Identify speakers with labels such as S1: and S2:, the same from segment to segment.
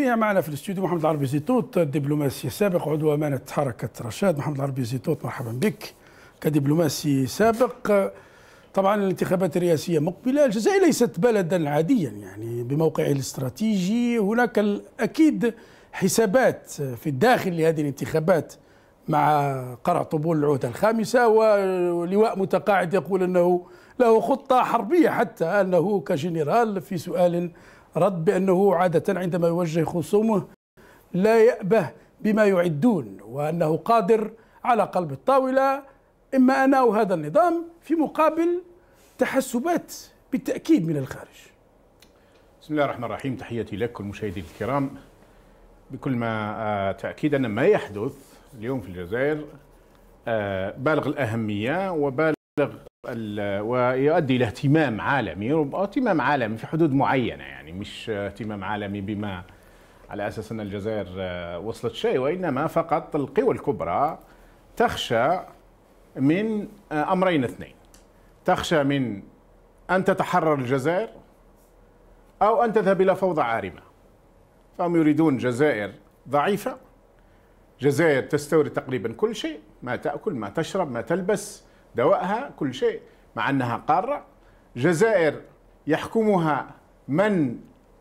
S1: معنا في الاستوديو محمد العربي زيتوت الدبلوماسي السابق عضو أمانة حركة رشاد محمد العربي زيتوت مرحبا بك كدبلوماسي سابق طبعا الانتخابات الرئاسية مقبلة الجزائر ليست بلدا عاديا يعني بموقعه الاستراتيجي هناك أكيد حسابات في الداخل لهذه الانتخابات مع قرع طبول العهدة الخامسة ولواء متقاعد يقول أنه له خطة حربية حتى أنه كجنرال في سؤال رد بأنه عادة عندما يوجه خصومه لا يأبه بما يعدون وأنه قادر على قلب الطاولة إما أنا أو هذا النظام في مقابل تحسبات بالتأكيد من الخارج
S2: بسم الله الرحمن الرحيم تحياتي لك والمشاهدين الكرام بكل ما آه، تأكيد أن ما يحدث اليوم في الجزائر آه، بالغ الأهمية وبالغ ويؤدي إلى اهتمام عالمي اهتمام عالمي في حدود معينة يعني مش اهتمام عالمي بما على أساس أن الجزائر آه، وصلت شيء وإنما فقط القوى الكبرى تخشى من أمرين اثنين تخشى من أن تتحرر الجزائر أو أن تذهب إلى فوضى عارمة فهم يريدون جزائر ضعيفة جزائر تستورد تقريبا كل شيء ما تأكل ما تشرب ما تلبس دوائها كل شيء مع أنها قارة جزائر يحكمها من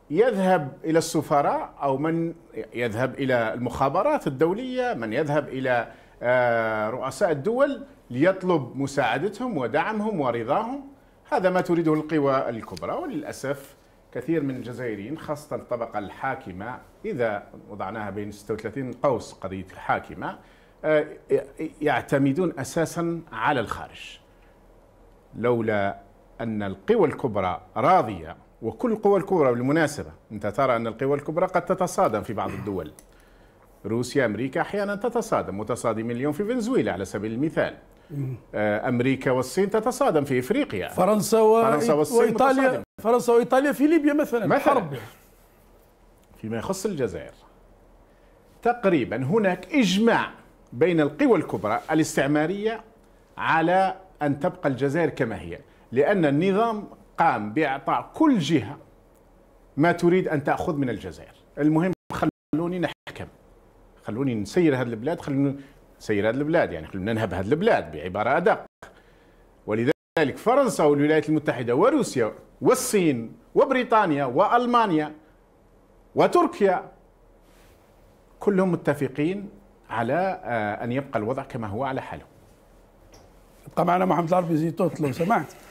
S2: يذهب إلى السفراء أو من يذهب إلى المخابرات الدولية من يذهب إلى آه، رؤساء الدول ليطلب مساعدتهم ودعمهم ورضاهم هذا ما تريده القوى الكبرى وللأسف كثير من الجزائريين خاصة الطبقة الحاكمة إذا وضعناها بين 36 قوس قضية الحاكمة آه، يعتمدون أساسا على الخارج لولا أن القوى الكبرى راضية وكل القوى الكبرى بالمناسبة أنت ترى أن القوى الكبرى قد تتصادم في بعض الدول روسيا أمريكا أحيانا تتصادم متصادم اليوم في فنزويلا على سبيل المثال آه، امريكا والصين تتصادم في افريقيا فرنسا, و... فرنسا والصين وايطاليا فرنسا وايطاليا في ليبيا مثلا مثلا حرب فيما يخص الجزائر تقريبا هناك اجماع بين القوى الكبرى الاستعماريه على ان تبقى الجزائر كما هي لان النظام قام باعطاء كل جهه ما تريد ان تاخذ من الجزائر المهم خلوني نحكم خلوني نسير هذه البلاد خلوني نسير هذه البلاد يعني خلونا نهب هذه البلاد بعباره ادق ولذلك فرنسا والولايات المتحده وروسيا والصين وبريطانيا والمانيا وتركيا كلهم متفقين على آه، ان يبقى الوضع كما هو على حاله. يبقى
S1: معنا محمد العربي زيتوت لو سمحت.